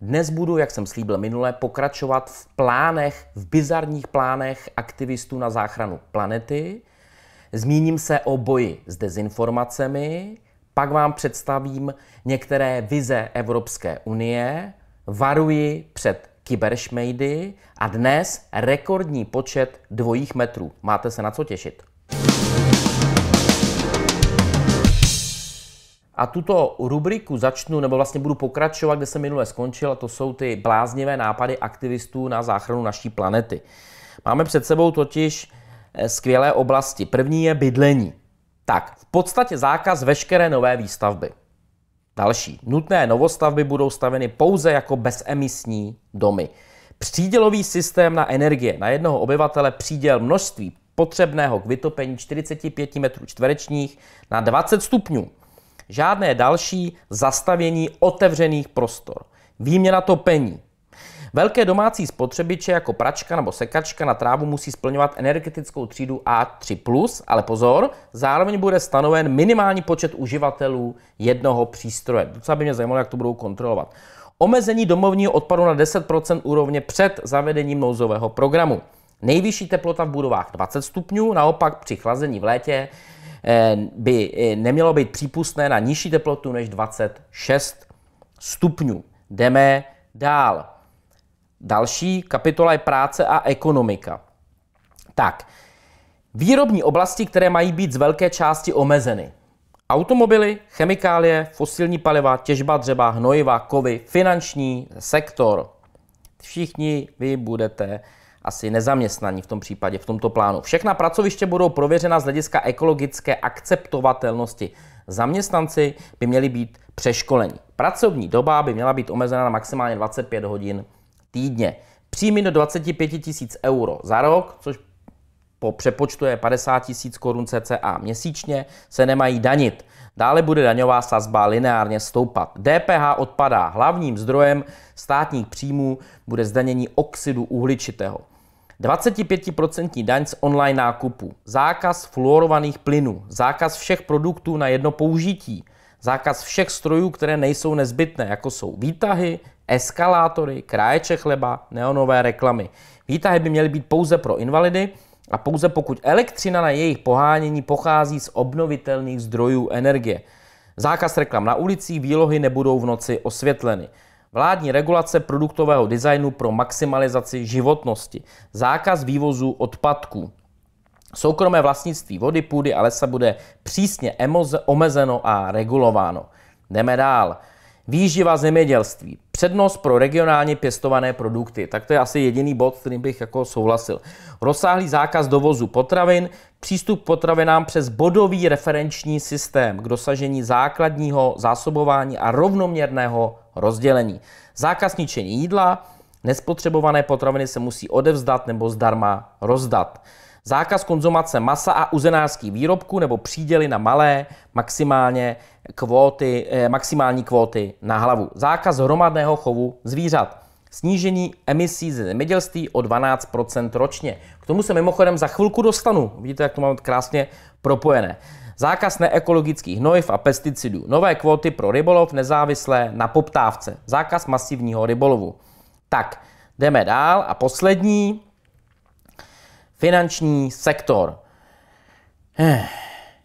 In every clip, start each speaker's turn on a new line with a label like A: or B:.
A: Dnes budu, jak jsem slíbil minule, pokračovat v plánech, v bizarních plánech aktivistů na záchranu planety. Zmíním se o boji s dezinformacemi, pak vám představím některé vize Evropské unie, varuji před kyberšmejdy a dnes rekordní počet dvojích metrů. Máte se na co těšit. A tuto rubriku začnu, nebo vlastně budu pokračovat, kde jsem minule skončil, a to jsou ty bláznivé nápady aktivistů na záchranu naší planety. Máme před sebou totiž eh, skvělé oblasti. První je bydlení. Tak, v podstatě zákaz veškeré nové výstavby. Další. Nutné novostavby budou staveny pouze jako bezemisní domy. Přídělový systém na energie. Na jednoho obyvatele příděl množství potřebného k vytopení 45 metrů čtverečních na 20 stupňů žádné další zastavění otevřených prostor. Výměna topení. Velké domácí spotřebiče jako pračka nebo sekačka na trávu musí splňovat energetickou třídu A3+, ale pozor, zároveň bude stanoven minimální počet uživatelů jednoho přístroje. Docela by mě zajímalo, jak to budou kontrolovat. Omezení domovního odpadu na 10% úrovně před zavedením nouzového programu. Nejvyšší teplota v budovách 20 stupňů, naopak při chlazení v létě eh, by eh, nemělo být přípustné na nižší teplotu než 26 stupňů. Jdeme dál. Další kapitola je práce a ekonomika. Tak, výrobní oblasti, které mají být z velké části omezeny. Automobily, chemikálie, fosilní paliva, těžba dřeba, hnojiva, kovy, finanční sektor. Všichni vy budete asi nezaměstnaní v tom případě, v tomto plánu. Všechna pracoviště budou prověřena z hlediska ekologické akceptovatelnosti. Zaměstnanci by měli být přeškoleni. Pracovní doba by měla být omezena na maximálně 25 hodin týdně. Příjmy do 25 tisíc euro za rok, což po přepočtu je 50 tisíc korun cca měsíčně, se nemají danit. Dále bude daňová sazba lineárně stoupat. DPH odpadá. Hlavním zdrojem státních příjmů bude zdanění oxidu uhličitého. 25% daň z online nákupu, zákaz fluorovaných plynů, zákaz všech produktů na jedno použití, zákaz všech strojů, které nejsou nezbytné, jako jsou výtahy, eskalátory, kráječe chleba, neonové reklamy. Výtahy by měly být pouze pro invalidy a pouze pokud elektřina na jejich pohánění pochází z obnovitelných zdrojů energie. Zákaz reklam na ulicích, výlohy nebudou v noci osvětleny. Vládní regulace produktového designu pro maximalizaci životnosti. Zákaz vývozu odpadků. Soukromé vlastnictví vody, půdy a lesa bude přísně emoze, omezeno a regulováno. Jdeme dál. Výživa zemědělství. Přednost pro regionálně pěstované produkty. Tak to je asi jediný bod, s kterým bych jako souhlasil. Rozsáhlý zákaz dovozu potravin, přístup k potravinám přes bodový referenční systém k dosažení základního zásobování a rovnoměrného rozdělení. Zákaz ničení jídla, nespotřebované potraviny se musí odevzdat nebo zdarma rozdat. Zákaz konzumace masa a uzenářských výrobků nebo příděly na malé, maximálně kvóty, eh, maximální kvóty na hlavu. Zákaz hromadného chovu zvířat. Snížení emisí ze zemědělství o 12 ročně. K tomu se mimochodem za chvilku dostanu. Vidíte, jak to mám krásně propojené. Zákaz neekologických hnojiv a pesticidů. Nové kvóty pro rybolov nezávislé na poptávce. Zákaz masivního rybolovu. Tak, jdeme dál. A poslední. Finanční sektor. Eh.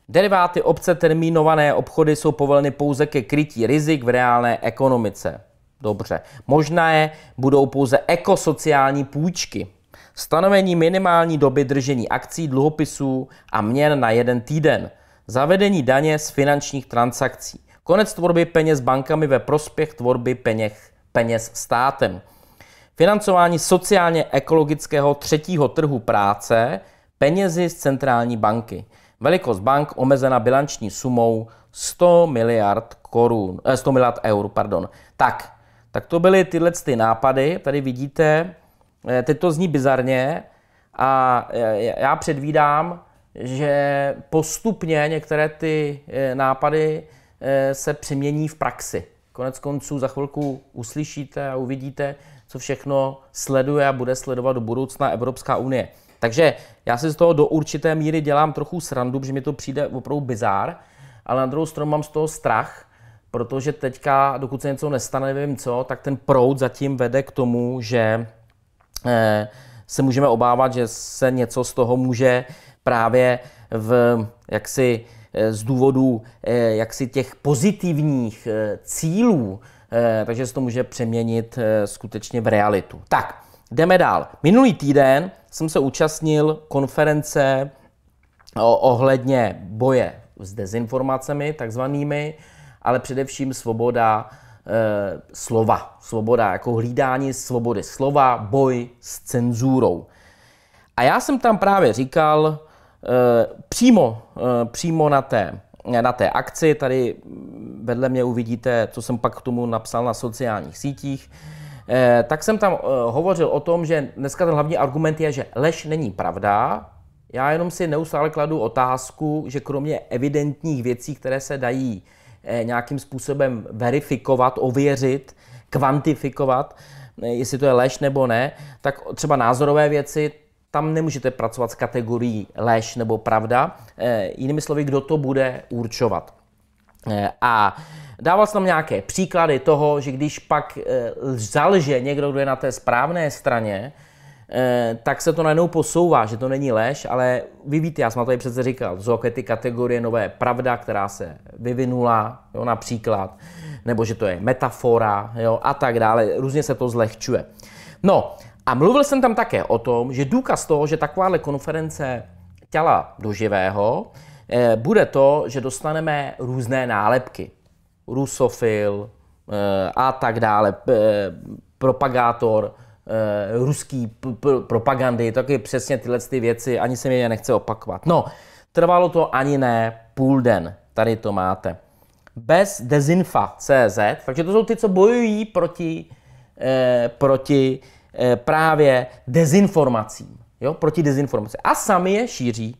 A: Deriváty obce termínované obchody jsou povoleny pouze ke krytí rizik v reálné ekonomice. Dobře. Možná je budou pouze ekosociální půjčky. Stanovení minimální doby držení akcí, dluhopisů a měn na jeden týden. Zavedení daně z finančních transakcí. Konec tvorby peněz bankami ve prospěch tvorby peněz, peněz státem. Financování sociálně ekologického třetího trhu práce penězi z centrální banky. Velikost bank omezena bilanční sumou 100 miliard korun, 100 eh, miliard eur. Pardon. Tak, tak to byly tyhle ty nápady. Tady vidíte, eh, teď to zní bizarně a eh, já předvídám, že postupně některé ty eh, nápady eh, se přemění v praxi. Konec konců za chvilku uslyšíte a uvidíte, co všechno sleduje a bude sledovat do budoucna Evropská unie. Takže já si z toho do určité míry dělám trochu srandu, protože mi to přijde opravdu bizár, ale na druhou stranu mám z toho strach, protože teďka, dokud se něco nestane, nevím co, tak ten proud zatím vede k tomu, že eh, se můžeme obávat, že se něco z toho může právě v jaksi eh, z důvodu eh, jaksi těch pozitivních eh, cílů, takže se to může přeměnit skutečně v realitu. Tak, jdeme dál. Minulý týden jsem se účastnil konference ohledně boje s dezinformacemi, takzvanými, ale především svoboda slova. Svoboda jako hlídání svobody slova, boj s cenzurou. A já jsem tam právě říkal, Eh, přímo, eh, přímo na té na té akci. Tady vedle mě uvidíte, co jsem pak k tomu napsal na sociálních sítích. Eh, tak jsem tam hovořil o tom, že dneska ten hlavní argument je, že lež není pravda. Já jenom si neustále kladu otázku, že kromě evidentních věcí, které se dají nějakým způsobem verifikovat, ověřit, kvantifikovat, jestli to je lež nebo ne, tak třeba názorové věci, tam nemůžete pracovat s kategorií lež nebo pravda. Eh, jinými slovy, kdo to bude určovat. Eh, a dával jsem tam nějaké příklady toho, že když pak eh, zalže někdo, kdo je na té správné straně, tak se to najednou posouvá, že to není lež, ale vy víte, já jsem to i přece říkal, jsou ty kategorie nové pravda, která se vyvinula, jo, například, nebo že to je metafora, jo, a tak dále, různě se to zlehčuje. No, a mluvil jsem tam také o tom, že důkaz toho, že takováhle konference těla do živého, eh, bude to, že dostaneme různé nálepky. Rusofil eh, a tak dále, eh, propagátor, ruský propagandy, taky přesně tyhle ty věci, ani se mi je nechce opakovat. No, trvalo to ani ne půl den, tady to máte. Bez dezinfa.cz, takže to jsou ty, co bojují proti, proti Eh, právě dezinformacím, jo, proti dezinformaci. A sami je šíří.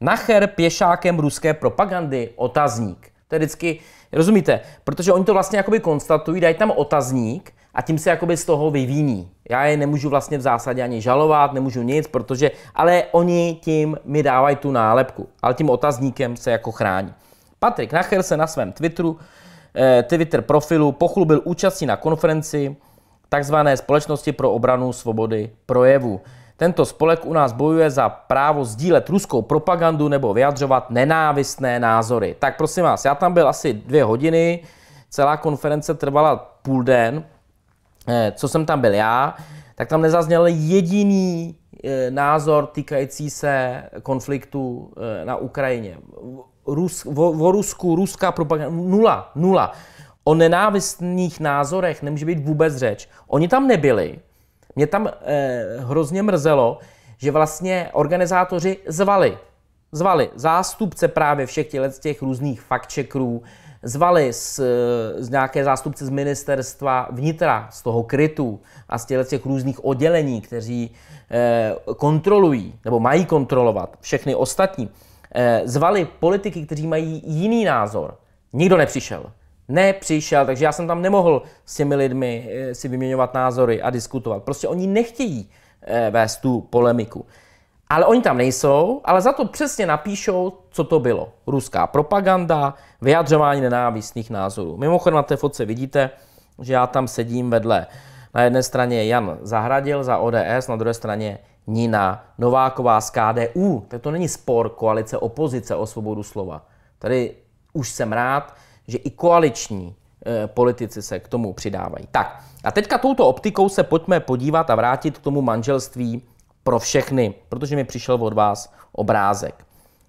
A: Nacher pěšákem ruské propagandy otazník. To je vždycky, rozumíte, protože oni to vlastně jakoby konstatují, dají tam otazník a tím se jakoby z toho vyvíní. Já je nemůžu vlastně v zásadě ani žalovat, nemůžu nic, protože, ale oni tím mi dávají tu nálepku, ale tím otazníkem se jako chrání. Patrik Nacher se na svém Twitteru, eh, Twitter profilu pochlubil účastí na konferenci takzvané společnosti pro obranu svobody projevu. Tento spolek u nás bojuje za právo sdílet ruskou propagandu nebo vyjadřovat nenávistné názory. Tak prosím vás, já tam byl asi dvě hodiny, celá konference trvala půl den, eh, co jsem tam byl já, tak tam nezazněl jediný eh, názor týkající se konfliktu eh, na Ukrajině. Rus, vo, vo Rusku, ruská propaganda, nula, nula. O nenávistných názorech nemůže být vůbec řeč. Oni tam nebyli. Mě tam eh, hrozně mrzelo, že vlastně organizátoři zvali. Zvali zástupce právě všech těch, těch různých faktčekrů, zvali z, eh, z nějaké zástupce z ministerstva vnitra, z toho krytu a z těch, těch různých oddělení, kteří eh, kontrolují nebo mají kontrolovat všechny ostatní. Eh, zvali politiky, kteří mají jiný názor. Nikdo nepřišel nepřišel, takže já jsem tam nemohl s těmi lidmi eh, si vyměňovat názory a diskutovat. Prostě oni nechtějí eh, vést tu polemiku. Ale oni tam nejsou, ale za to přesně napíšou, co to bylo. Ruská propaganda, vyjadřování nenávistných názorů. Mimochodem na té fotce vidíte, že já tam sedím vedle. Na jedné straně Jan Zahradil za ODS, na druhé straně Nina Nováková z KDU. Tak to není spor koalice opozice o svobodu slova. Tady už jsem rád, že i koaliční eh, politici se k tomu přidávají. Tak a teďka touto optikou se pojďme podívat a vrátit k tomu manželství pro všechny, protože mi přišel od vás obrázek.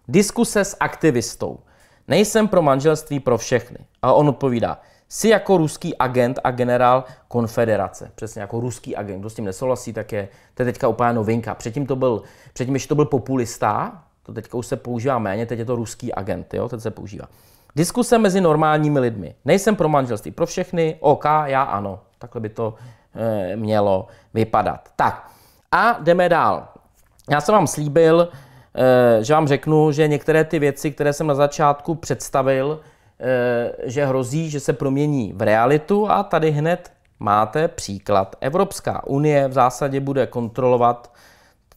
A: Diskuse s aktivistou. Nejsem pro manželství pro všechny. A on odpovídá, jsi jako ruský agent a generál konfederace. Přesně jako ruský agent. Kdo s tím nesouhlasí, tak je, to je teďka úplně novinka. Předtím to byl, předtím ještě to byl populista, to teďka už se používá méně, teď je to ruský agent, jo, teď se používá. Diskuse mezi normálními lidmi. Nejsem pro manželství pro všechny, OK, já ano. Takhle by to e, mělo vypadat. Tak a jdeme dál. Já jsem vám slíbil, e, že vám řeknu, že některé ty věci, které jsem na začátku představil, e, že hrozí, že se promění v realitu a tady hned máte příklad. Evropská unie v zásadě bude kontrolovat,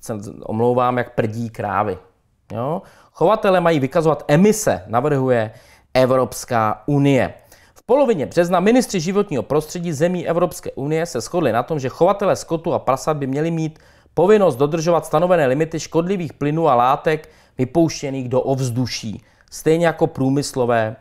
A: se omlouvám, jak prdí krávy. Jo? Chovatele mají vykazovat emise, navrhuje Evropská unie. V polovině března ministři životního prostředí zemí Evropské unie se shodli na tom, že chovatele skotu a prasat by měli mít povinnost dodržovat stanovené limity škodlivých plynů a látek vypouštěných do ovzduší, stejně jako průmyslové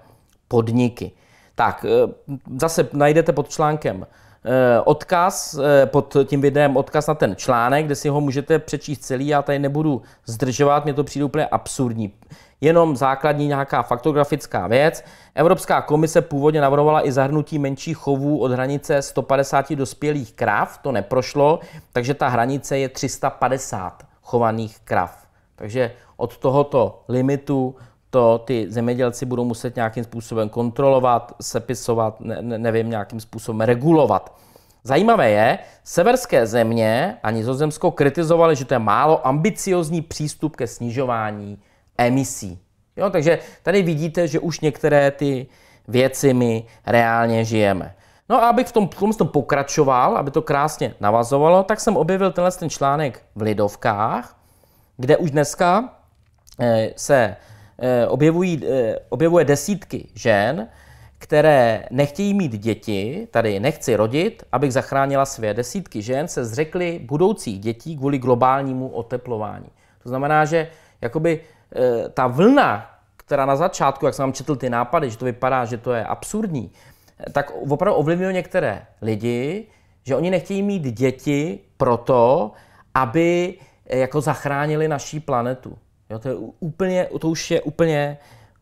A: podniky. Tak, eh, zase najdete pod článkem eh, odkaz, eh, pod tím videem odkaz na ten článek, kde si ho můžete přečíst celý, já tady nebudu zdržovat, mě to přijde úplně absurdní jenom základní nějaká faktografická věc. Evropská komise původně navrhovala i zahrnutí menších chovů od hranice 150 dospělých krav, to neprošlo, takže ta hranice je 350 chovaných krav. Takže od tohoto limitu to ty zemědělci budou muset nějakým způsobem kontrolovat, sepisovat, ne, nevím, nějakým způsobem regulovat. Zajímavé je, severské země a Nizozemsko kritizovali, že to je málo ambiciozní přístup ke snižování emisí. Jo, takže tady vidíte, že už některé ty věci my reálně žijeme. No a abych v tom, v tom pokračoval, aby to krásně navazovalo, tak jsem objevil tenhle ten článek v Lidovkách, kde už dneska eh, se eh, objevují, eh, objevuje desítky žen, které nechtějí mít děti, tady nechci rodit, abych zachránila své desítky žen, se zřekly budoucích dětí kvůli globálnímu oteplování. To znamená, že jakoby Eh, ta vlna, která na začátku, jak jsem vám četl ty nápady, že to vypadá, že to je absurdní, eh, tak opravdu ovlivňuje některé lidi, že oni nechtějí mít děti proto, aby eh, jako zachránili naší planetu. Jo, to, je úplně, to už je úplně,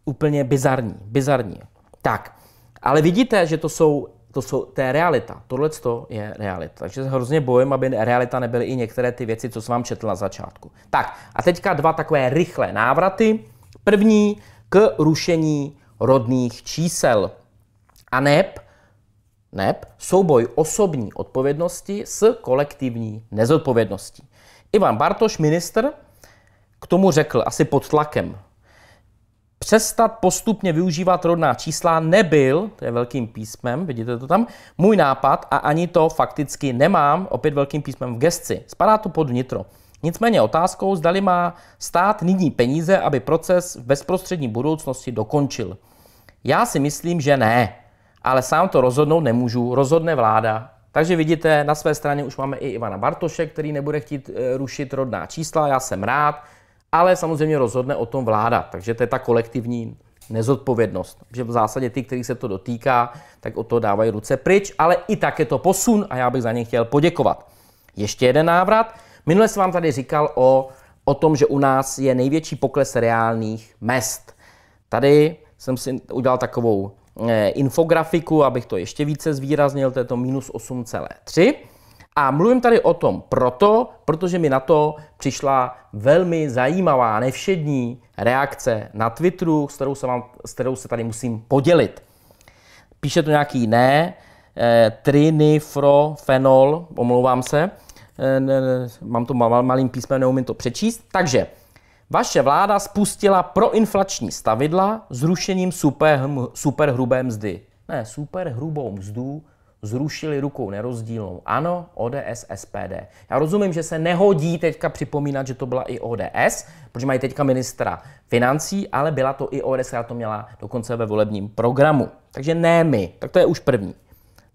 A: úplně bizarní. bizarní. Tak, ale vidíte, že to jsou to, jsou, to je realita. Tohle je realita. Takže se hrozně bojím, aby realita nebyly i některé ty věci, co jsem vám četl na začátku. Tak a teďka dva takové rychlé návraty. První k rušení rodných čísel. A neb, neb souboj osobní odpovědnosti s kolektivní nezodpovědností. Ivan Bartoš, ministr, k tomu řekl asi pod tlakem přestat postupně využívat rodná čísla nebyl, to je velkým písmem, vidíte to tam, můj nápad a ani to fakticky nemám, opět velkým písmem v gesci. Spadá to pod vnitro. Nicméně otázkou, zdali má stát nyní peníze, aby proces v bezprostřední budoucnosti dokončil. Já si myslím, že ne, ale sám to rozhodnout nemůžu, rozhodne vláda. Takže vidíte, na své straně už máme i Ivana Bartoše, který nebude chtít eh, rušit rodná čísla, já jsem rád, ale samozřejmě rozhodne o tom vláda. Takže to je ta kolektivní nezodpovědnost. Že v zásadě ty, kterých se to dotýká, tak o to dávají ruce pryč, ale i tak je to posun a já bych za ně chtěl poděkovat. Ještě jeden návrat. Minule jsem vám tady říkal o, o tom, že u nás je největší pokles reálných mest. Tady jsem si udělal takovou eh, infografiku, abych to ještě více zvýraznil, to je to minus 8,3. A mluvím tady o tom proto, protože mi na to přišla velmi zajímavá, nevšední reakce na Twitteru, s kterou se, vám, s kterou se tady musím podělit. Píše to nějaký ne, e, trinifrofenol, omlouvám se, e, ne, ne, mám to mal, malým písmem, neumím to přečíst. Takže vaše vláda spustila proinflační stavidla zrušením super, superhrubé mzdy. Ne, superhrubou mzdu zrušili rukou nerozdílnou. Ano, ODS, SPD. Já rozumím, že se nehodí teďka připomínat, že to byla i ODS, protože mají teďka ministra financí, ale byla to i ODS, která to měla dokonce ve volebním programu. Takže ne my. Tak to je už první.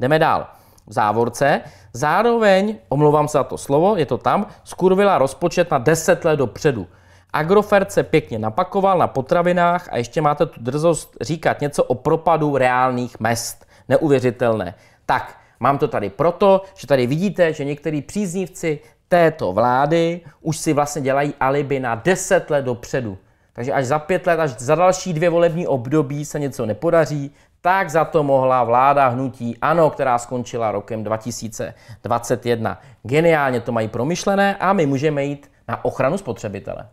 A: Jdeme dál. V závorce. Zároveň, omlouvám se za to slovo, je to tam, skurvila rozpočet na 10 let dopředu. Agrofert se pěkně napakoval na potravinách a ještě máte tu drzost říkat něco o propadu reálných mest. Neuvěřitelné. Tak, mám to tady proto, že tady vidíte, že některý příznivci této vlády už si vlastně dělají alibi na 10 let dopředu. Takže až za pět let, až za další dvě volební období se něco nepodaří, tak za to mohla vláda hnutí ANO, která skončila rokem 2021. Geniálně to mají promyšlené a my můžeme jít na ochranu spotřebitele.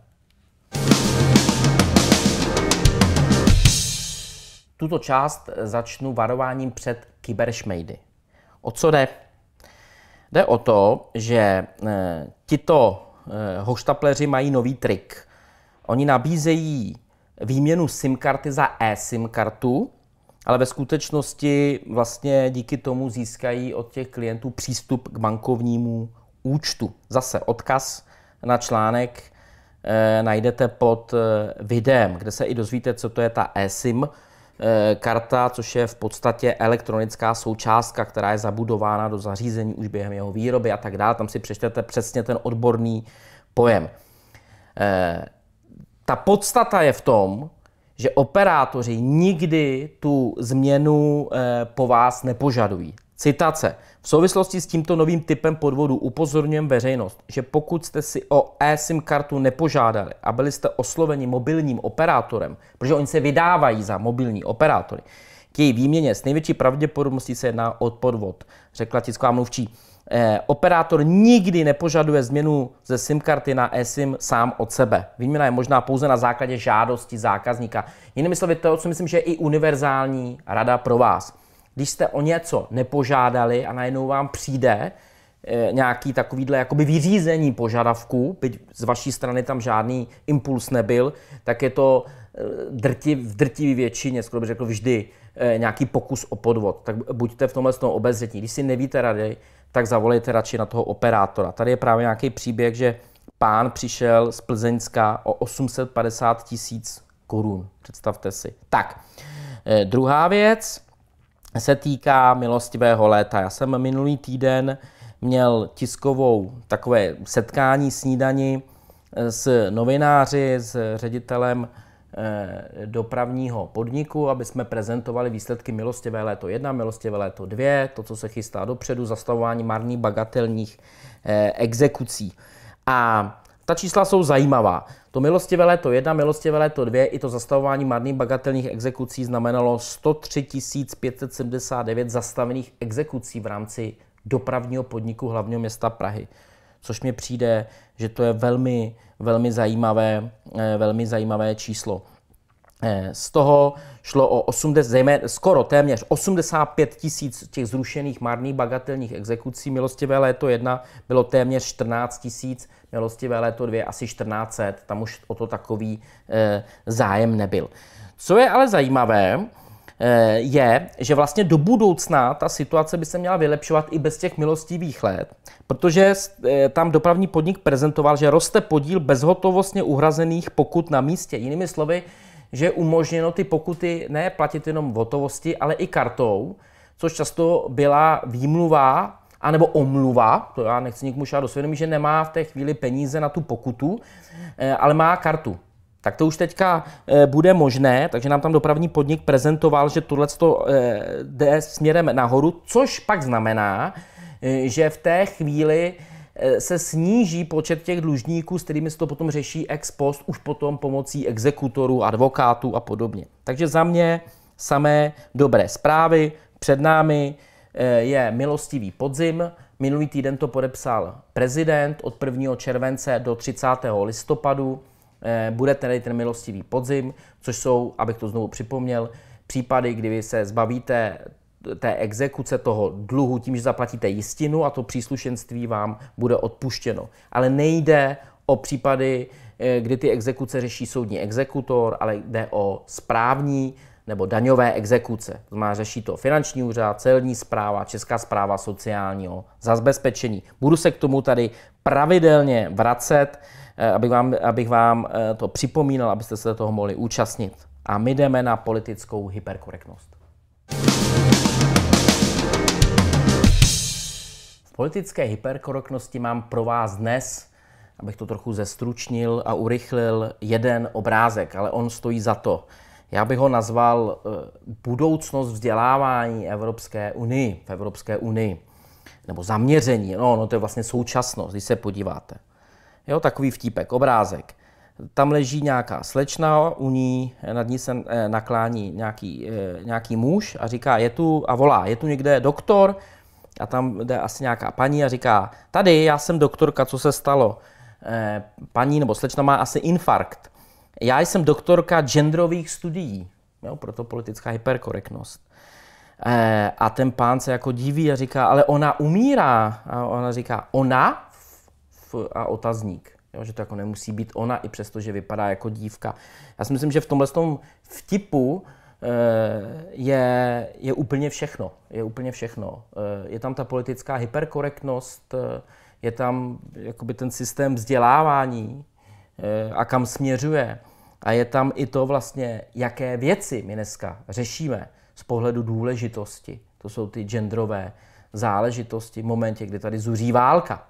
A: Tuto část začnu varováním před kyberšmejdy. O co jde? Jde o to, že e, tito e, hoštapleři mají nový trik. Oni nabízejí výměnu SIM karty za e-SIM kartu, ale ve skutečnosti vlastně díky tomu získají od těch klientů přístup k bankovnímu účtu. Zase odkaz na článek e, najdete pod e, videem, kde se i dozvíte, co to je ta eSIM. Eh, karta, což je v podstatě elektronická součástka, která je zabudována do zařízení už během jeho výroby a tak dále. Tam si přečtete přesně ten odborný pojem. Eh, ta podstata je v tom, že operátoři nikdy tu změnu eh, po vás nepožadují. Citace. V souvislosti s tímto novým typem podvodu upozorňujeme veřejnost, že pokud jste si o eSIM kartu nepožádali a byli jste osloveni mobilním operátorem, protože oni se vydávají za mobilní operátory, k její výměně s největší pravděpodobností se jedná o podvod, řekla tisková mluvčí. Eh, operátor nikdy nepožaduje změnu ze SIM karty na eSIM sám od sebe. Výměna je možná pouze na základě žádosti zákazníka. Jinými slovy, to, co myslím, že je i univerzální rada pro vás když jste o něco nepožádali a najednou vám přijde e, nějaký takovýhle jakoby vyřízení požadavků, byť z vaší strany tam žádný impuls nebyl, tak je to eh, drti, v drtivé většině, skoro bych řekl vždy, e, nějaký pokus o podvod. Tak buďte v tomhle tomu obezřetní. Když si nevíte rady, tak zavolejte radši na toho operátora. Tady je právě nějaký příběh, že pán přišel z Plzeňska o 850 tisíc korun. Představte si. Tak, druhá věc, se týká milostivého léta. Já jsem minulý týden měl tiskovou takové setkání snídani eh, s novináři, s ředitelem eh, dopravního podniku, aby jsme prezentovali výsledky milostivé léto 1, milostivé léto 2, to, co se chystá dopředu, zastavování marných bagatelních eh, exekucí. A ta čísla jsou zajímavá. To milostivé léto 1, milostivé léto 2 i to zastavování marných bagatelních exekucí znamenalo 103 579 zastavených exekucí v rámci dopravního podniku hlavního města Prahy. Což mi přijde, že to je velmi, velmi, zajímavé, eh, velmi zajímavé číslo. Eh, z toho šlo o 80, zejména, skoro téměř 85 tisíc těch zrušených marných bagatelních exekucí. Milostivé léto 1 bylo téměř 14 tisíc, milostivé léto 2 asi 1400, tam už o to takový eh, zájem nebyl. Co je ale zajímavé, eh, je, že vlastně do budoucna ta situace by se měla vylepšovat i bez těch milostivých let, protože eh, tam dopravní podnik prezentoval, že roste podíl bezhotovostně uhrazených pokud na místě. Jinými slovy, že je umožněno ty pokuty ne platit jenom v hotovosti, ale i kartou, což často byla výmluva anebo omluva, to já nechci nikomu šát do svědomí, že nemá v té chvíli peníze na tu pokutu, eh, ale má kartu. Tak to už teďka eh, bude možné, takže nám tam dopravní podnik prezentoval, že tohle eh, jde směrem nahoru, což pak znamená, že v té chvíli Eh, se sníží počet těch dlužníků, s kterými se to potom řeší ex post, už potom pomocí exekutorů, advokátů a podobně. Takže za mě samé dobré zprávy. Před námi eh, je milostivý podzim. Minulý týden to podepsal prezident od 1. července do 30. listopadu. Eh, bude tedy ten milostivý podzim, což jsou, abych to znovu připomněl, případy, kdy vy se zbavíte té exekuce toho dluhu tím, že zaplatíte jistinu a to příslušenství vám bude odpuštěno. Ale nejde o případy, eh, kdy ty exekuce řeší soudní exekutor, ale jde o správní nebo daňové exekuce. To znamená, řeší to finanční úřad, celní zpráva, česká zpráva sociálního zabezpečení. Budu se k tomu tady pravidelně vracet, eh, abych vám, abych vám eh, to připomínal, abyste se toho mohli účastnit. A my jdeme na politickou hyperkorektnost. Politické hyperkoroknosti mám pro vás dnes, abych to trochu zestručnil a urychlil, jeden obrázek, ale on stojí za to. Já bych ho nazval eh, budoucnost vzdělávání Evropské unii, v Evropské unii. Nebo zaměření, no, no to je vlastně současnost, když se podíváte. Jo, takový vtípek, obrázek. Tam leží nějaká slečna, u ní eh, nad ní se eh, naklání nějaký, nějaký muž a říká, je tu, a volá, je tu někde doktor, a tam jde asi nějaká paní a říká, tady já jsem doktorka, co se stalo? E, paní nebo slečna má asi infarkt. Já jsem doktorka genderových studií, jo, proto politická hyperkorektnost. E, a ten pán se jako diví a říká, ale ona umírá. A ona říká, ona f, f, a otazník. Jo, že to jako nemusí být ona, i přesto, že vypadá jako dívka. Já si myslím, že v tomhle tom vtipu Eh, je, je úplně všechno. Je úplně všechno. Eh, je tam ta politická hyperkorektnost, eh, je tam jakoby ten systém vzdělávání a kam směřuje. A je tam i to vlastně, jaké věci my dneska řešíme z pohledu důležitosti. To jsou ty genderové záležitosti v momentě, kdy tady zuří válka.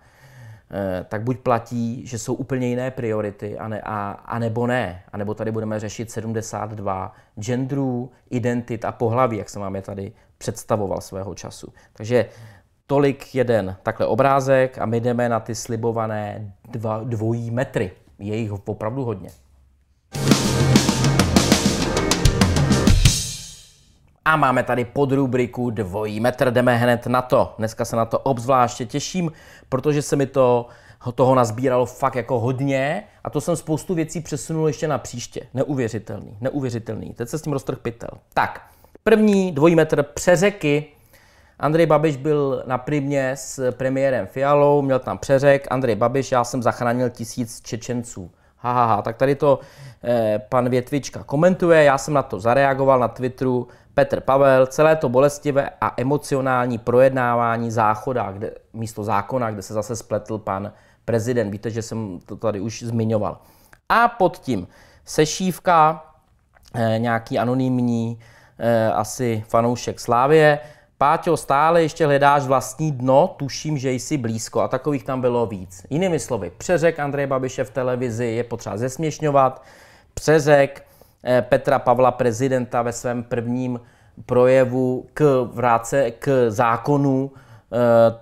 A: Eh, tak buď platí, že jsou úplně jiné priority, a, ne, a, a nebo ne. A nebo tady budeme řešit 72 genderů, identit a pohlaví, jak jsem vám je tady představoval svého času. Takže tolik jeden takhle obrázek a my jdeme na ty slibované dva, dvojí metry. Je jich opravdu hodně. A máme tady pod rubriku dvojí metr, jdeme hned na to. Dneska se na to obzvláště těším, protože se mi to toho nazbíralo fakt jako hodně a to jsem spoustu věcí přesunul ještě na příště. Neuvěřitelný, neuvěřitelný. Teď se s tím roztrh pytel. Tak, první dvojí metr přeřeky. Andrej Babiš byl na primě s premiérem Fialou, měl tam přeřek. Andrej Babiš, já jsem zachránil tisíc Čečenců. Ha, ha, ha. tak tady to eh, pan Větvička komentuje, já jsem na to zareagoval na Twitteru, Petr Pavel, celé to bolestivé a emocionální projednávání záchoda, kde, místo zákona, kde se zase spletl pan prezident. Víte, že jsem to tady už zmiňoval. A pod tím sešívka, eh, nějaký anonymní, eh, asi fanoušek Slávě. Páťo, stále ještě hledáš vlastní dno, tuším, že jsi blízko a takových tam bylo víc. Jinými slovy, přeřek Andreje Babiše v televizi je potřeba zesměšňovat, přeřek Eh, Petra Pavla, prezidenta, ve svém prvním projevu k vráce, k zákonu. Eh,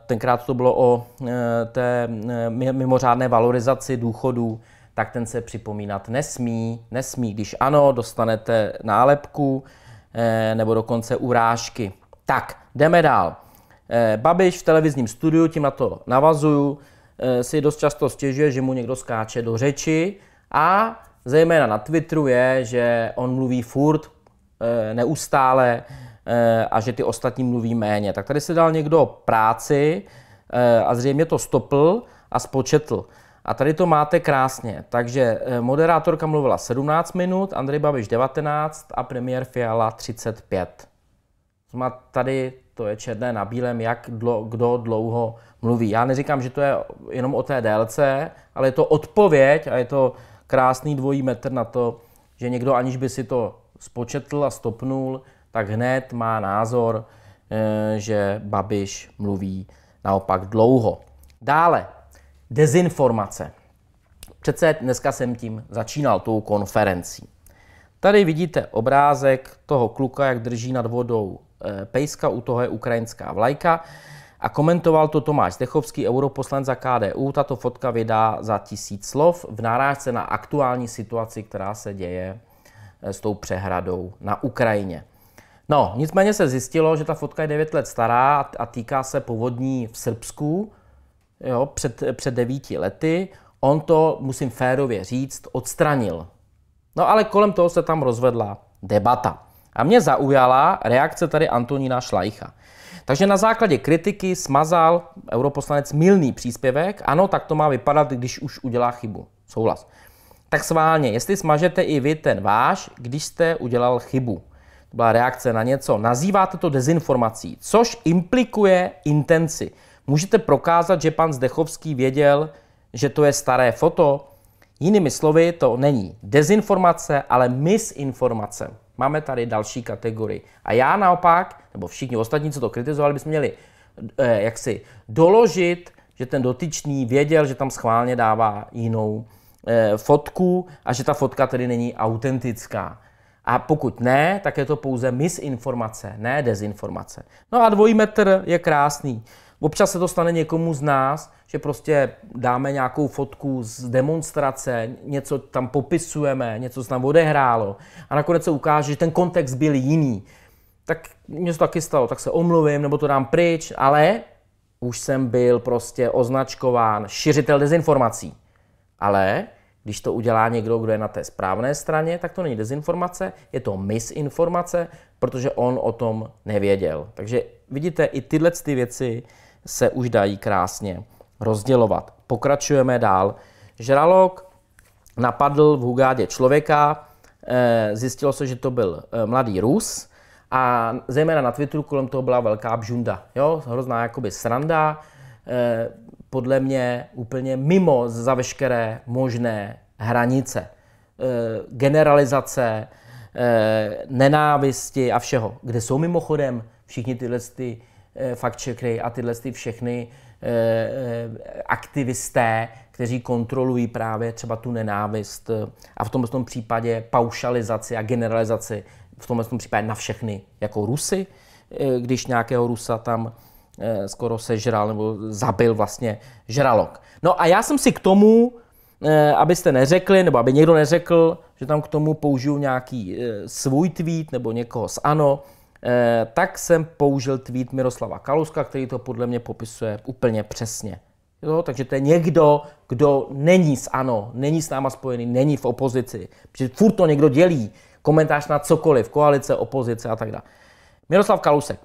A: tenkrát to bylo o eh, té mimořádné valorizaci důchodů, tak ten se připomínat nesmí. Nesmí, když ano, dostanete nálepku nebo dokonce urážky. Tak, jdeme dál. Babiš v televizním studiu, tím na to navazuju, si dost často stěžuje, že mu někdo skáče do řeči a zejména na Twitteru, je, že on mluví furt, eh, neustále eh, a že ty ostatní mluví méně. Tak tady se dal někdo práci eh, a zřejmě to stopl a spočetl. A tady to máte krásně. Takže moderátorka mluvila 17 minut, Andrej Babiš 19 a premiér Fiala 35. Má tady to je černé na bílém, jak dlo, kdo dlouho mluví. Já neříkám, že to je jenom o té délce, ale je to odpověď a je to krásný dvojí metr na to, že někdo aniž by si to spočetl a stopnul, tak hned má názor, eh, že Babiš mluví naopak dlouho. Dále, dezinformace. Přece dneska jsem tím začínal, tou konferencí. Tady vidíte obrázek toho kluka, jak drží nad vodou eh, pejska, u toho je ukrajinská vlajka. A komentoval to Tomáš Zdechovský, europoslanec za KDU. Tato fotka vydá za tisíc slov v nárážce na aktuální situaci, která se děje eh, s tou přehradou na Ukrajině. No, nicméně se zjistilo, že ta fotka je 9 let stará a týká se povodní v Srbsku jo, před, před 9 lety. On to, musím férově říct, odstranil. No ale kolem toho se tam rozvedla debata. A mě zaujala reakce tady Antonína Šlajcha. Takže na základě kritiky smazal europoslanec milný příspěvek. Ano, tak to má vypadat, když už udělá chybu. Souhlas. Tak sválně, jestli smažete i vy ten váš, když jste udělal chybu. To byla reakce na něco. Nazýváte to dezinformací, což implikuje intenci. Můžete prokázat, že pan Zdechovský věděl, že to je staré foto? Jinými slovy, to není dezinformace, ale misinformace. Máme tady další kategorii. A já naopak nebo všichni ostatní, co to kritizovali, bychom měli eh, jaksi doložit, že ten dotyčný věděl, že tam schválně dává jinou eh, fotku a že ta fotka tedy není autentická. A pokud ne, tak je to pouze misinformace, ne dezinformace. No a dvojí metr je krásný. Občas se to stane někomu z nás, že prostě dáme nějakou fotku z demonstrace, něco tam popisujeme, něco se tam odehrálo a nakonec se ukáže, že ten kontext byl jiný tak mě to taky stalo, tak se omluvím nebo to dám pryč, ale už jsem byl prostě označkován šiřitel dezinformací. Ale když to udělá někdo, kdo je na té správné straně, tak to není dezinformace, je to misinformace, protože on o tom nevěděl. Takže vidíte, i tyhle ty věci se už dají krásně rozdělovat. Pokračujeme dál. Žralok napadl v Hugádě člověka, eh, zjistilo se, že to byl eh, mladý Rus, a zejména na Twitteru kolem toho byla velká bžunda, jo, hrozná jakoby sranda, eh, podle mě úplně mimo za veškeré možné hranice. Eh, generalizace, eh, nenávisti a všeho, kde jsou mimochodem všichni tyhle ty fakt checkery a tyhle ty všechny aktivisté, kteří kontrolují právě třeba tu nenávist a v tomto případě paušalizaci a generalizaci v tomhle tom případě na všechny, jako Rusy, eh, když nějakého Rusa tam eh, skoro sežral nebo zabil vlastně žralok. No a já jsem si k tomu, eh, abyste neřekli, nebo aby někdo neřekl, že tam k tomu použiju nějaký svůj tweet nebo někoho z ANO, tak jsem použil tweet Miroslava Kaluska, který to podle mě popisuje úplně přesně. Jo, takže to je někdo, kdo není s ANO, není s náma spojený, není v opozici. Protože furt to někdo dělí komentář na cokoliv, koalice, opozice a tak dále. Miroslav Kalusek.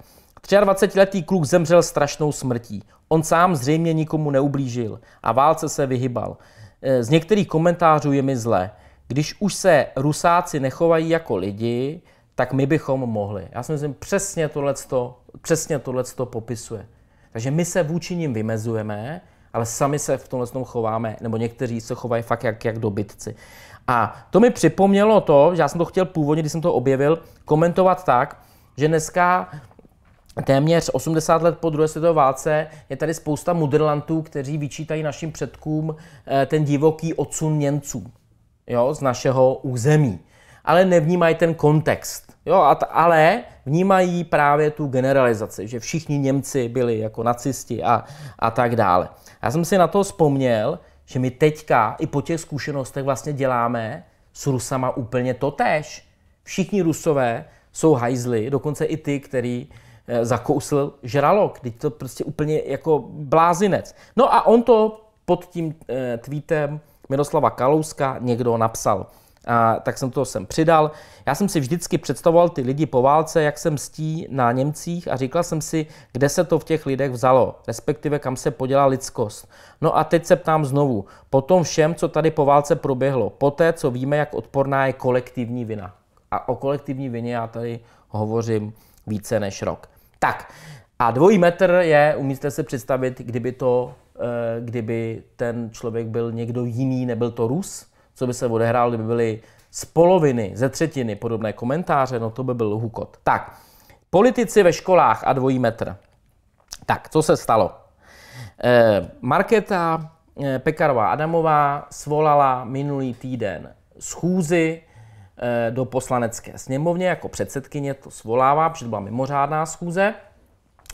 A: 23-letý kluk zemřel strašnou smrtí. On sám zřejmě nikomu neublížil a válce se vyhybal. E, z některých komentářů je mi zle. Když už se rusáci nechovají jako lidi, tak my bychom mohli. Já si myslím, přesně tohleto, přesně tohleto popisuje. Takže my se vůči ním vymezujeme, ale sami se v tomhle chováme, nebo někteří se chovají fakt jak, jak dobytci. A to mi připomnělo to, že já jsem to chtěl původně, když jsem to objevil, komentovat tak, že dneska téměř 80 let po druhé světové válce je tady spousta mudrlantů, kteří vyčítají našim předkům eh, ten divoký odsun Němců jo, z našeho území. Ale nevnímají ten kontext. Jo, ale vnímají právě tu generalizaci, že všichni Němci byli jako nacisti a, a tak dále. Já jsem si na to vzpomněl, že my teďka i po těch zkušenostech vlastně děláme s Rusama úplně to tež. Všichni Rusové jsou hajzly, dokonce i ty, který eh, zakousl žralok. Teď to prostě úplně jako blázinec. No a on to pod tím eh, tweetem Miroslava Kalouska někdo napsal a, tak jsem to sem přidal. Já jsem si vždycky představoval ty lidi po válce, jak jsem stí na Němcích a říkal jsem si, kde se to v těch lidech vzalo, respektive kam se podělá lidskost. No a teď se ptám znovu, po tom všem, co tady po válce proběhlo, po té, co víme, jak odporná je kolektivní vina. A o kolektivní vině já tady hovořím více než rok. Tak, a dvojí metr je, umíte se představit, kdyby to eh, kdyby ten člověk byl někdo jiný, nebyl to Rus, co by se odehrálo, kdyby byly z poloviny, ze třetiny podobné komentáře, no to by byl hukot. Tak, politici ve školách a dvojí metr. Tak, co se stalo? Eh, Marketa eh, Pekarová Adamová svolala minulý týden schůzi eh, do poslanecké sněmovně, jako předsedkyně to svolává, protože to byla mimořádná schůze.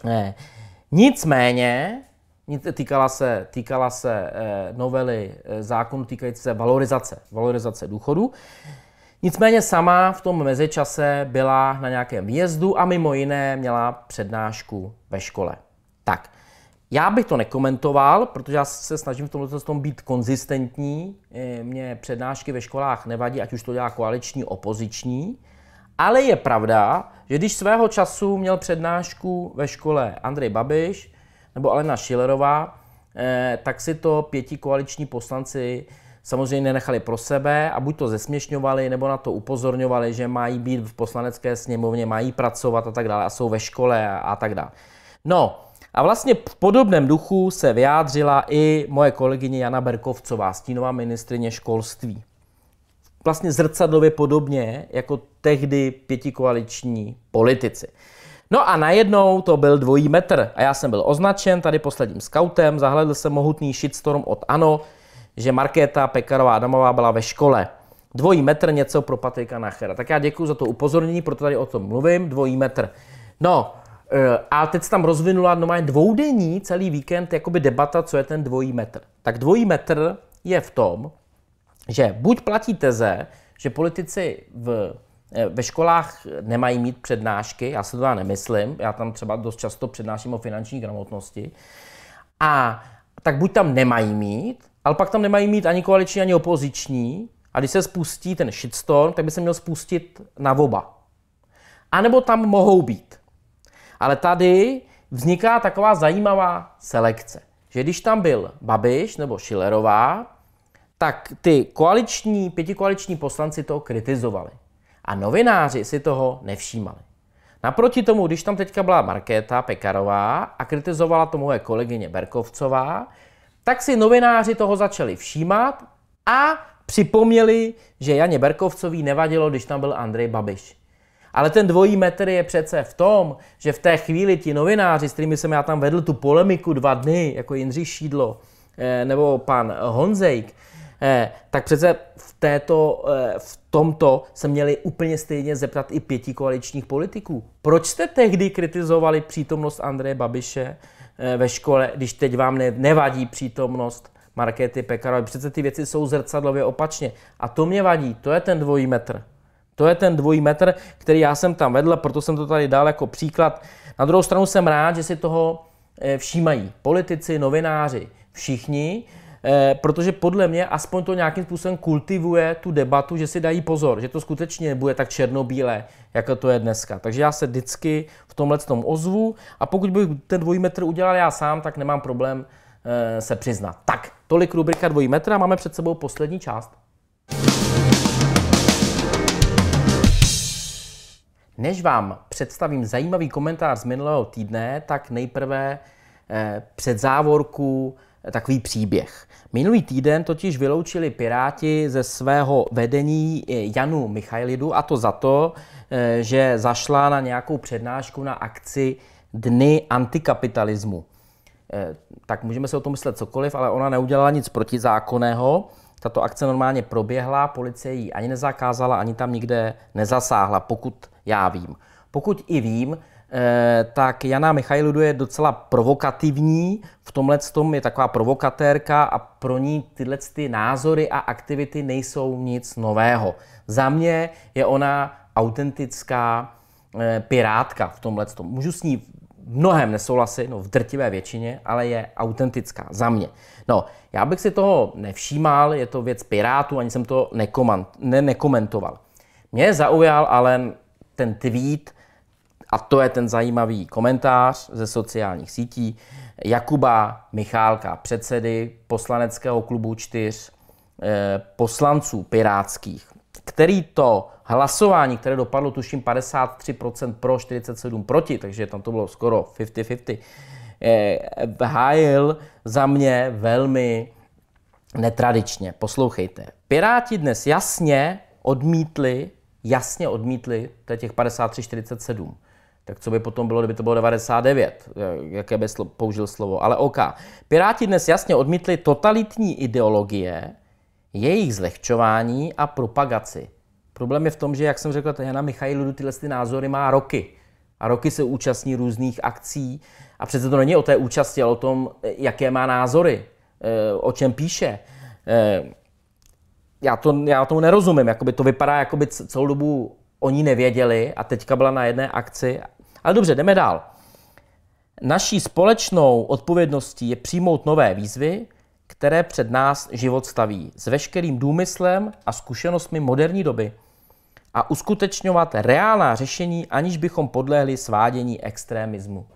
A: Eh, nicméně Týkala se, týkala se eh, novely eh, zákonu týkající se valorizace, valorizace důchodu. Nicméně sama v tom mezičase byla na nějakém výjezdu a mimo jiné měla přednášku ve škole. Tak, já bych to nekomentoval, protože já se snažím v tomto tom být konzistentní. Eh, Mě přednášky ve školách nevadí, ať už to dělá koaliční, opoziční. Ale je pravda, že když svého času měl přednášku ve škole Andrej Babiš, nebo Alena Schillerová, eh, tak si to pěti koaliční poslanci samozřejmě nenechali pro sebe a buď to zesměšňovali, nebo na to upozorňovali, že mají být v poslanecké sněmovně, mají pracovat a tak dále a jsou ve škole a, a tak dále. No a vlastně v podobném duchu se vyjádřila i moje kolegyně Jana Berkovcová, stínová ministrině školství. Vlastně zrcadlově podobně jako tehdy pětikoaliční politici. No a najednou to byl dvojí metr a já jsem byl označen tady posledním skautem, zahledl jsem mohutný shitstorm od ANO, že Markéta Pekarová Adamová byla ve škole. Dvojí metr něco pro Patrika Nachera. Tak já děkuji za to upozornění, proto tady o tom mluvím, dvojí metr. No, eh, a teď se tam rozvinula no dvoudenní celý víkend jakoby debata, co je ten dvojí metr. Tak dvojí metr je v tom, že buď platí teze, že politici v Eh, ve školách nemají mít přednášky, já se to já nemyslím, já tam třeba dost často přednáším o finanční gramotnosti. A tak buď tam nemají mít, ale pak tam nemají mít ani koaliční, ani opoziční. A když se spustí ten shitstorm, tak by se měl spustit na oba. A nebo tam mohou být. Ale tady vzniká taková zajímavá selekce, že když tam byl Babiš nebo Šilerová, tak ty koaliční, pětikoaliční poslanci to kritizovali. A novináři si toho nevšímali. Naproti tomu, když tam teďka byla Markéta Pekarová a kritizovala to moje kolegyně Berkovcová, tak si novináři toho začali všímat a připomněli, že Janě Berkovcový nevadilo, když tam byl Andrej Babiš. Ale ten dvojí metr je přece v tom, že v té chvíli ti novináři, s kterými jsem já tam vedl tu polemiku dva dny, jako Jindřich Šídlo eh, nebo pan Honzejk, Eh, tak přece v, této, eh, v tomto se měli úplně stejně zeptat i pěti koaličních politiků. Proč jste tehdy kritizovali přítomnost Andreje Babiše eh, ve škole, když teď vám nevadí přítomnost Markety Pekarové? Přece ty věci jsou zrcadlově opačně. A to mě vadí, to je ten dvojí metr. To je ten dvojí metr, který já jsem tam vedl, proto jsem to tady dal jako příklad. Na druhou stranu jsem rád, že si toho všímají politici, novináři, všichni, Eh, protože podle mě aspoň to nějakým způsobem kultivuje tu debatu, že si dají pozor, že to skutečně nebude tak černobílé, jako to je dneska. Takže já se vždycky v tomhle tom ozvu a pokud bych ten dvojí metr udělal já sám, tak nemám problém eh, se přiznat. Tak, tolik rubrika dvojí máme před sebou poslední část. Než vám představím zajímavý komentář z minulého týdne, tak nejprve eh, před závorku takový příběh. Minulý týden totiž vyloučili Piráti ze svého vedení eh, Janu Michailidu a to za to, eh, že zašla na nějakou přednášku na akci Dny antikapitalismu. Eh, tak můžeme se o tom myslet cokoliv, ale ona neudělala nic protizákonného. Tato akce normálně proběhla, policie ji ani nezakázala, ani tam nikde nezasáhla, pokud já vím. Pokud i vím, Eh, tak Jana Michajludu je docela provokativní, v tomhle tom je taková provokatérka a pro ní tyhle ty názory a aktivity nejsou nic nového. Za mě je ona autentická eh, pirátka v tomhle tom. Můžu s ní v mnohem nesouhlasit, no v drtivé většině, ale je autentická za mě. No, já bych si toho nevšímal, je to věc Pirátů, ani jsem to nekomentoval. Mě zaujal ale ten tweet, a to je ten zajímavý komentář ze sociálních sítí, Jakuba Michálka, předsedy poslaneckého klubu čtyř eh, poslanců pirátských, který to hlasování, které dopadlo tuším 53% pro, 47 proti, takže tam to bylo skoro 50-50, eh, hájil za mě velmi netradičně. Poslouchejte. Piráti dnes jasně odmítli, jasně odmítli, to je těch 53-47, tak co by potom bylo, kdyby to bylo 99, eh, jaké by slo- použil slovo, ale OK. Piráti dnes jasně odmítli totalitní ideologie, jejich zlehčování a propagaci. Problém je v tom, že, jak jsem řekl, Jana Michailu tyhle ty názory má roky. A roky se účastní různých akcí. A přece to není o té účasti, ale o tom, eh, jaké má názory, eh, o čem píše. Já, to, já tomu nerozumím. Jakoby to vypadá, jako by celou dobu oni nevěděli a teďka byla na jedné akci. Ale dobře, jdeme dál. Naší společnou odpovědností je přijmout nové výzvy, které před nás život staví s veškerým důmyslem a zkušenostmi moderní doby a uskutečňovat reálná řešení, aniž bychom podlehli svádění extremismu.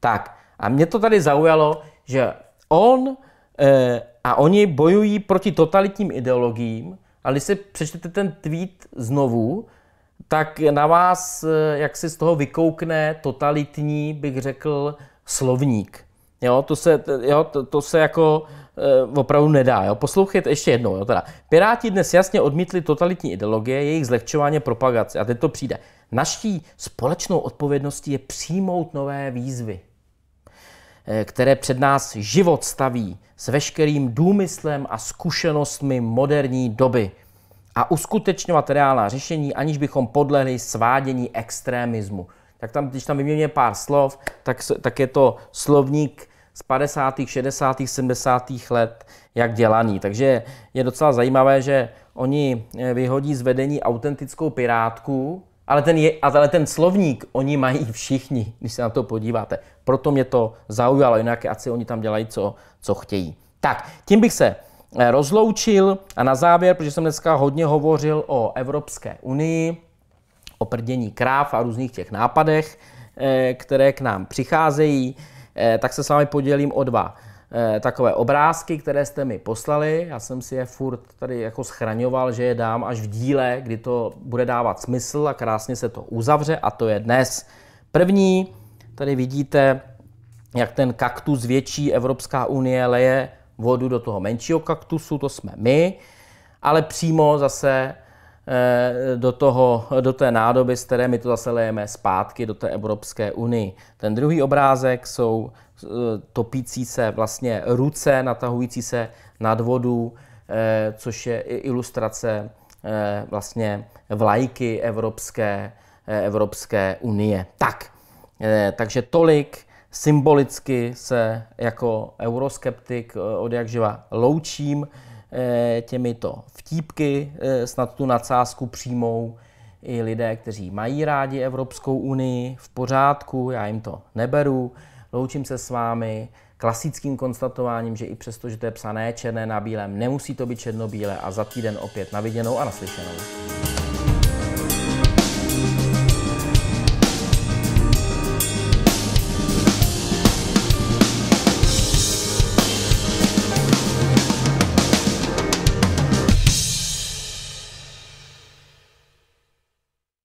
A: Tak, a mě to tady zaujalo, že on e, a oni bojují proti totalitním ideologiím, ale když si přečtete ten tweet znovu, tak na vás, eh, jak si z toho vykoukne totalitní, bych řekl, slovník. Jo, to se, jo, to, to se jako e, opravdu nedá. Jo. Poslouchejte ještě jednou. Jo, teda. Piráti dnes jasně odmítli totalitní ideologie, jejich zlehčování propagace. A teď to přijde. Naší společnou odpovědností je přijmout nové výzvy, e, které před nás život staví s veškerým důmyslem a zkušenostmi moderní doby – a uskutečňovat reálná řešení, aniž bychom podlehli svádění extremismu. Tak tam, když tam vyměňuje pár slov, tak, tak je to slovník z 50., 60., 70. let, jak dělaný. Takže je docela zajímavé, že oni eh, vyhodí z vedení autentickou pirátku, ale ten, je, ale ten slovník oni mají všichni, když se na to podíváte. Proto mě to zaujalo, jinak asi oni tam dělají, co, co chtějí. Tak, tím bych se Eh, rozloučil. A na závěr, protože jsem dneska hodně hovořil o Evropské unii, o prdění kráv a různých těch nápadech, eh, které k nám přicházejí, eh, tak se s vámi podělím o dva takové obrázky, které jste mi poslali. Já jsem si je furt tady jako schraňoval, že je dám až v díle, kdy to bude dávat smysl a krásně se to uzavře a to je dnes. První, tady vidíte, jak ten kaktus větší Evropská unie leje vodu do toho menšího kaktusu, to jsme my, ale přímo zase eh, do, toho, do té nádoby, z které my to zase lejeme zpátky do té Evropské unii. Ten druhý obrázek jsou eh, topící se vlastně ruce, natahující se nad vodu, eh, což je ilustrace vlastně vlajky Evropské, Evropské unie. Tak, takže tolik symbolicky se jako euroskeptik eh, od jak živa loučím eh, těmito vtípky, eh, snad tu nadsázku přímou i lidé, kteří mají rádi Evropskou unii, v pořádku, já jim to neberu, loučím se s vámi klasickým konstatováním, že i přesto, že to je psané černé na bílém, nemusí to být černobílé a za týden opět naviděnou a naslyšenou.